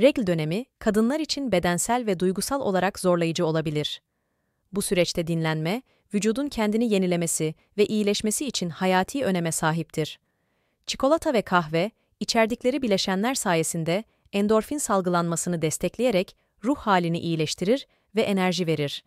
Regl dönemi, kadınlar için bedensel ve duygusal olarak zorlayıcı olabilir. Bu süreçte dinlenme, vücudun kendini yenilemesi ve iyileşmesi için hayati öneme sahiptir. Çikolata ve kahve, içerdikleri bileşenler sayesinde endorfin salgılanmasını destekleyerek ruh halini iyileştirir ve enerji verir.